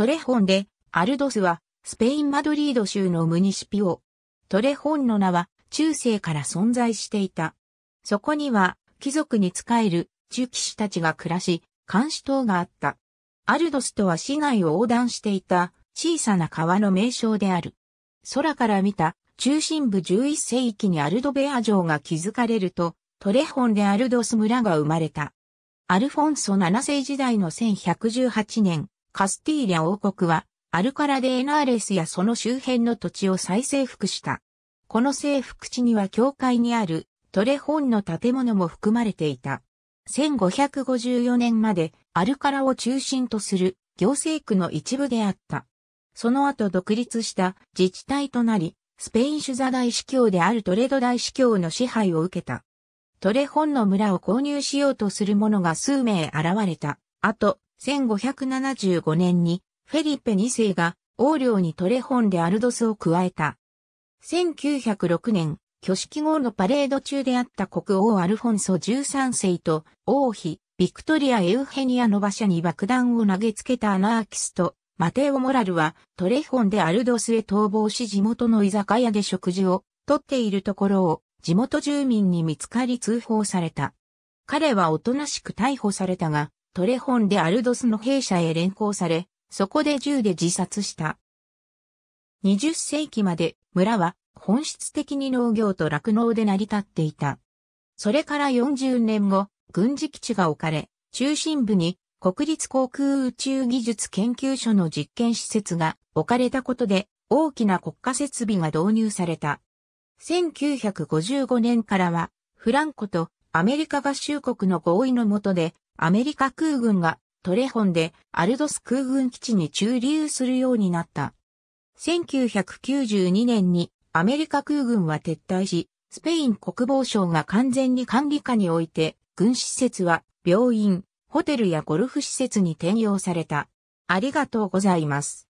トレホンで、アルドスは、スペイン・マドリード州のムニシピオ。トレホンの名は、中世から存在していた。そこには、貴族に仕える、中騎士たちが暮らし、監視塔があった。アルドスとは市内を横断していた、小さな川の名称である。空から見た、中心部11世紀にアルドベア城が築かれると、トレホンでアルドス村が生まれた。アルフォンソ7世時代の1118年、カスティーリャ王国は、アルカラデエナーレスやその周辺の土地を再征服した。この征服地には教会にあるトレホンの建物も含まれていた。1554年までアルカラを中心とする行政区の一部であった。その後独立した自治体となり、スペイン主座大司教であるトレド大司教の支配を受けた。トレホンの村を購入しようとする者が数名現れた。あと、1575年にフェリペ2世が王領にトレホンでアルドスを加えた。1906年、挙式後のパレード中であった国王アルフォンソ13世と王妃ビクトリア・エウヘニアの馬車に爆弾を投げつけたアナーキスト、マテオ・モラルはトレホンでアルドスへ逃亡し地元の居酒屋で食事をとっているところを地元住民に見つかり通報された。彼はおとなしく逮捕されたが、トレホンでアルドスの兵舎へ連行され、そこで銃で自殺した。20世紀まで村は本質的に農業と酪農で成り立っていた。それから40年後、軍事基地が置かれ、中心部に国立航空宇宙技術研究所の実験施設が置かれたことで大きな国家設備が導入された。1955年からはフランコとアメリカ合衆国の合意の下でアメリカ空軍がトレホンでアルドス空軍基地に駐留するようになった。1992年にアメリカ空軍は撤退し、スペイン国防省が完全に管理下において、軍施設は病院、ホテルやゴルフ施設に転用された。ありがとうございます。